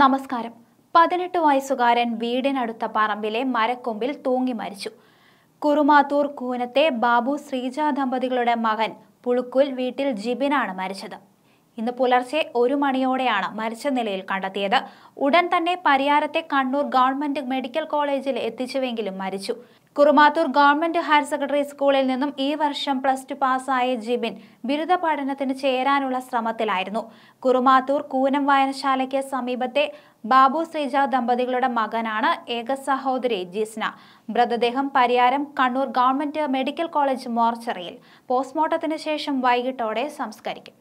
നമസ്കാരം പതിനെട്ട് വയസ്സുകാരൻ വീടിനടുത്ത പറമ്പിലെ മരക്കൊമ്പിൽ തൂങ്ങി മരിച്ചു കുറുമാത്തൂർ കൂനത്തെ ബാബു ശ്രീജ ദമ്പതികളുടെ മകൻ പുളുക്കുൽ വീട്ടിൽ ജിബിനാണ് മരിച്ചത് ഇന്ന് പുലർച്ചെ ഒരു മണിയോടെയാണ് മരിച്ച നിലയിൽ കണ്ടെത്തിയത് ഉടൻ തന്നെ പരിയാരത്തെ കണ്ണൂർ ഗവൺമെന്റ് മെഡിക്കൽ കോളേജിൽ എത്തിച്ചുവെങ്കിലും മരിച്ചു കുറുമാത്തൂർ ഗവൺമെന്റ് ഹയർ സെക്കൻഡറി സ്കൂളിൽ നിന്നും ഈ വർഷം പ്ലസ് ടു പാസ്സായ ജിബിൻ ബിരുദ പഠനത്തിന് ചേരാനുള്ള ശ്രമത്തിലായിരുന്നു കുറുമാത്തൂർ കൂനം വായനശാലയ്ക്ക് സമീപത്തെ ബാബു ശ്രീജ ദമ്പതികളുടെ മകനാണ് ഏക സഹോദരി ജിസ്ന മൃതദേഹം Pariyaram Kannur government medical college മോർച്ചറിയിൽ പോസ്റ്റ്മോർട്ടത്തിന് ശേഷം വൈകിട്ടോടെ സംസ്കരിക്കും